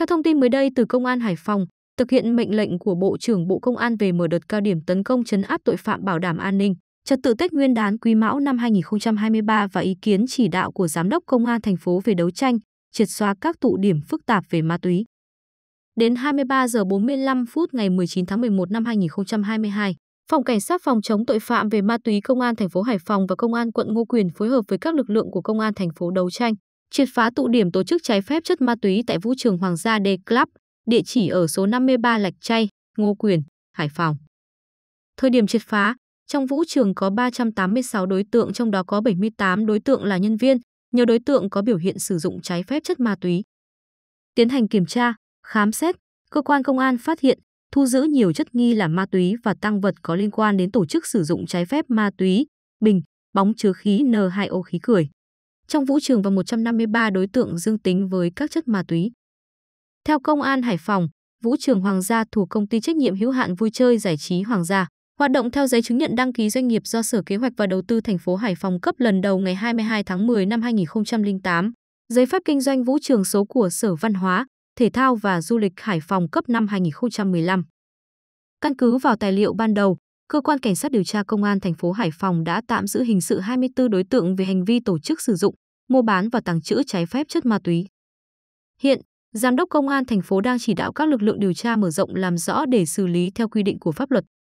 Theo thông tin mới đây từ Công an Hải Phòng, thực hiện mệnh lệnh của Bộ trưởng Bộ Công an về mở đợt cao điểm tấn công chấn áp tội phạm bảo đảm an ninh, trật tự Tết Nguyên đán Quý Mão năm 2023 và ý kiến chỉ đạo của Giám đốc Công an thành phố về đấu tranh, triệt xóa các tụ điểm phức tạp về ma túy. Đến 23 giờ 45 phút ngày 19 tháng 11 năm 2022, Phòng Cảnh sát phòng chống tội phạm về ma túy Công an thành phố Hải Phòng và Công an quận Ngô Quyền phối hợp với các lực lượng của Công an thành phố đấu tranh, triệt phá tụ điểm tổ chức trái phép chất ma túy tại vũ trường Hoàng gia Day Club, địa chỉ ở số 53 Lạch Chay, Ngô Quyền, Hải Phòng. Thời điểm triệt phá, trong vũ trường có 386 đối tượng trong đó có 78 đối tượng là nhân viên, nhiều đối tượng có biểu hiện sử dụng trái phép chất ma túy. Tiến hành kiểm tra, khám xét, cơ quan công an phát hiện thu giữ nhiều chất nghi là ma túy và tăng vật có liên quan đến tổ chức sử dụng trái phép ma túy, bình, bóng chứa khí N2O khí cười. Trong vũ trường và 153 đối tượng dương tính với các chất ma túy. Theo Công an Hải Phòng, vũ trường Hoàng gia thuộc công ty trách nhiệm hữu hạn vui chơi giải trí Hoàng gia, hoạt động theo giấy chứng nhận đăng ký doanh nghiệp do Sở Kế hoạch và Đầu tư thành phố Hải Phòng cấp lần đầu ngày 22 tháng 10 năm 2008, giấy phép kinh doanh vũ trường số của Sở Văn hóa, Thể thao và Du lịch Hải Phòng cấp năm 2015. Căn cứ vào tài liệu ban đầu, cơ quan cảnh sát điều tra công an thành phố Hải Phòng đã tạm giữ hình sự 24 đối tượng về hành vi tổ chức sử dụng, mua bán và tàng trữ trái phép chất ma túy. Hiện, Giám đốc Công an thành phố đang chỉ đạo các lực lượng điều tra mở rộng làm rõ để xử lý theo quy định của pháp luật.